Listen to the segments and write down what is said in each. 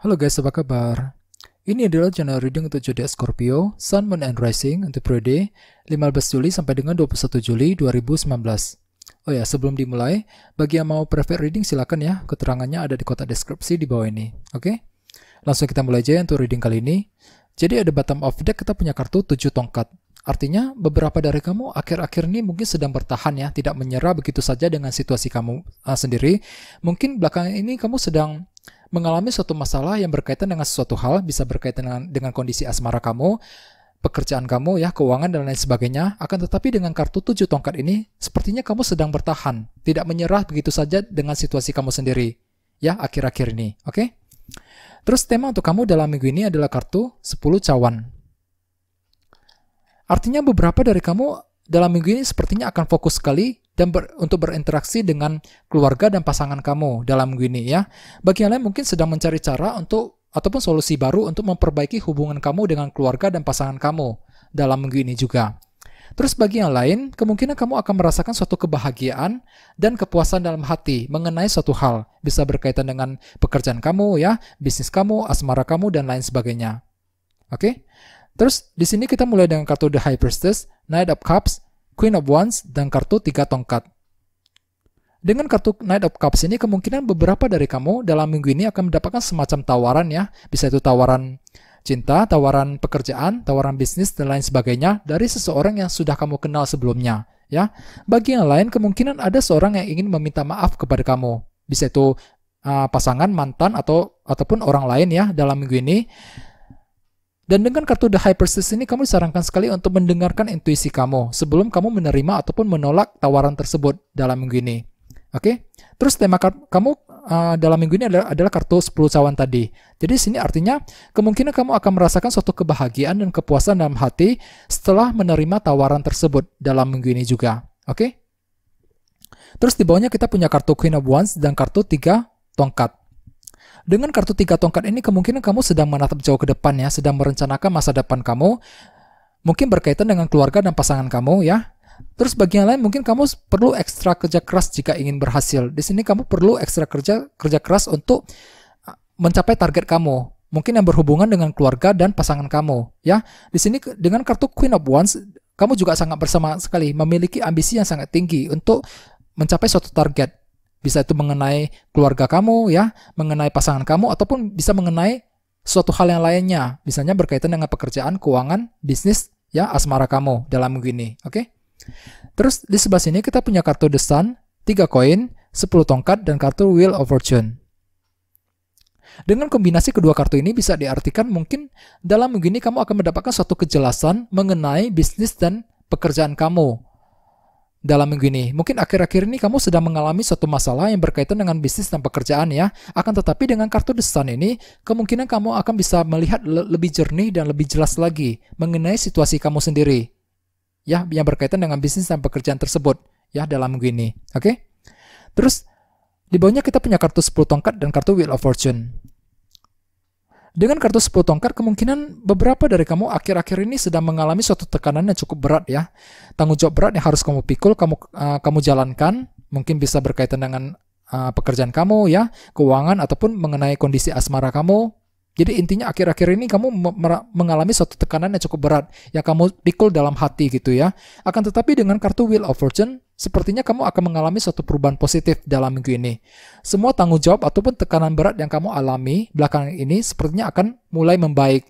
Halo guys, apa kabar? Ini adalah channel reading untuk zodiak Scorpio, Sun, Moon, and Rising untuk periode 15 Juli sampai dengan 21 Juli 2019. Oh ya, sebelum dimulai, bagi yang mau private reading silakan ya, keterangannya ada di kotak deskripsi di bawah ini. Oke? Okay? Langsung kita mulai aja untuk reading kali ini. Jadi ada bottom of deck kita punya kartu 7 tongkat. Artinya beberapa dari kamu akhir-akhir ini mungkin sedang bertahan ya, tidak menyerah begitu saja dengan situasi kamu uh, sendiri. Mungkin belakangan ini kamu sedang mengalami suatu masalah yang berkaitan dengan suatu hal, bisa berkaitan dengan, dengan kondisi asmara kamu, pekerjaan kamu ya, keuangan dan lain sebagainya. Akan tetapi dengan kartu tujuh tongkat ini, sepertinya kamu sedang bertahan, tidak menyerah begitu saja dengan situasi kamu sendiri ya akhir-akhir ini, oke? Okay? Terus tema untuk kamu dalam minggu ini adalah kartu 10 cawan. Artinya beberapa dari kamu dalam minggu ini sepertinya akan fokus sekali dan ber, untuk berinteraksi dengan keluarga dan pasangan kamu dalam minggu ini ya. Bagi yang lain mungkin sedang mencari cara untuk ataupun solusi baru untuk memperbaiki hubungan kamu dengan keluarga dan pasangan kamu dalam minggu ini juga. Terus bagi yang lain, kemungkinan kamu akan merasakan suatu kebahagiaan dan kepuasan dalam hati mengenai suatu hal. Bisa berkaitan dengan pekerjaan kamu ya, bisnis kamu, asmara kamu, dan lain sebagainya. Oke? Okay? Terus di sini kita mulai dengan kartu The High Priestess, Knight of Cups, Queen of Wands, dan kartu tiga tongkat. Dengan kartu Knight of Cups ini kemungkinan beberapa dari kamu dalam minggu ini akan mendapatkan semacam tawaran ya, bisa itu tawaran cinta, tawaran pekerjaan, tawaran bisnis dan lain sebagainya dari seseorang yang sudah kamu kenal sebelumnya ya. Bagi yang lain kemungkinan ada seorang yang ingin meminta maaf kepada kamu, bisa itu uh, pasangan, mantan atau ataupun orang lain ya dalam minggu ini dan dengan kartu The Hypersis ini kamu disarankan sekali untuk mendengarkan intuisi kamu sebelum kamu menerima ataupun menolak tawaran tersebut dalam minggu ini. Oke? Okay? Terus tema kamu uh, dalam minggu ini adalah, adalah kartu 10 cawan tadi. Jadi sini artinya kemungkinan kamu akan merasakan suatu kebahagiaan dan kepuasan dalam hati setelah menerima tawaran tersebut dalam minggu ini juga. Oke? Okay? Terus di bawahnya kita punya kartu Queen of Wands dan kartu 3 tongkat. Dengan kartu tiga tongkat ini kemungkinan kamu sedang menatap jauh ke depan ya, sedang merencanakan masa depan kamu, mungkin berkaitan dengan keluarga dan pasangan kamu ya. Terus bagian lain mungkin kamu perlu ekstra kerja keras jika ingin berhasil. Di sini kamu perlu ekstra kerja kerja keras untuk ah, mencapai target kamu. Mungkin yang berhubungan dengan keluarga dan pasangan kamu, ya. Di sini dengan kartu Queen of Wands, kamu juga sangat bersama sekali memiliki ambisi yang sangat tinggi untuk mencapai suatu target. Bisa itu mengenai keluarga kamu ya, mengenai pasangan kamu ataupun bisa mengenai suatu hal yang lainnya, misalnya berkaitan dengan pekerjaan, keuangan, bisnis, ya asmara kamu dalam minggu oke? Okay? Terus di sebelah sini kita punya kartu The Sun, 3 koin, 10 tongkat, dan kartu Wheel of Fortune. Dengan kombinasi kedua kartu ini bisa diartikan mungkin dalam begini kamu akan mendapatkan suatu kejelasan mengenai bisnis dan pekerjaan kamu dalam minggu ini. Mungkin akhir-akhir ini kamu sedang mengalami suatu masalah yang berkaitan dengan bisnis dan pekerjaan ya. Akan tetapi dengan kartu desain ini, kemungkinan kamu akan bisa melihat le lebih jernih dan lebih jelas lagi mengenai situasi kamu sendiri. Ya, yang berkaitan dengan bisnis dan pekerjaan tersebut ya dalam minggu ini. Oke? Okay? Terus di bawahnya kita punya kartu 10 tongkat dan kartu Wheel of Fortune. Dengan kartu 10 tongkat, kemungkinan beberapa dari kamu akhir-akhir ini sedang mengalami suatu tekanan yang cukup berat ya. Tanggung jawab berat yang harus kamu pikul, kamu uh, kamu jalankan, mungkin bisa berkaitan dengan uh, pekerjaan kamu ya, keuangan ataupun mengenai kondisi asmara kamu. Jadi intinya akhir-akhir ini kamu mengalami suatu tekanan yang cukup berat yang kamu pikul dalam hati gitu ya. Akan tetapi dengan kartu Wheel of Fortune, sepertinya kamu akan mengalami suatu perubahan positif dalam minggu ini. Semua tanggung jawab ataupun tekanan berat yang kamu alami belakangan ini sepertinya akan mulai membaik.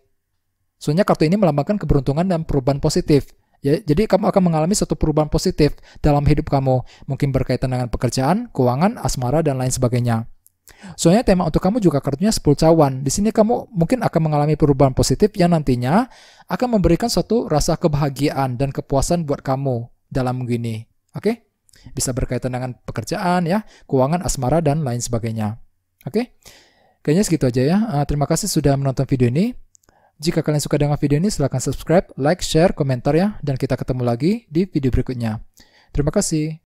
Soalnya kartu ini melambangkan keberuntungan dan perubahan positif. Ya, jadi kamu akan mengalami suatu perubahan positif dalam hidup kamu, mungkin berkaitan dengan pekerjaan, keuangan, asmara, dan lain sebagainya. Soalnya tema untuk kamu juga kartunya 10 cawan. Di sini kamu mungkin akan mengalami perubahan positif yang nantinya akan memberikan suatu rasa kebahagiaan dan kepuasan buat kamu dalam minggu ini. Oke? Okay? Bisa berkaitan dengan pekerjaan ya, keuangan, asmara dan lain sebagainya. Oke? Okay? Kayaknya segitu aja ya. Uh, terima kasih sudah menonton video ini. Jika kalian suka dengan video ini, silahkan subscribe, like, share, komentar ya, dan kita ketemu lagi di video berikutnya. Terima kasih.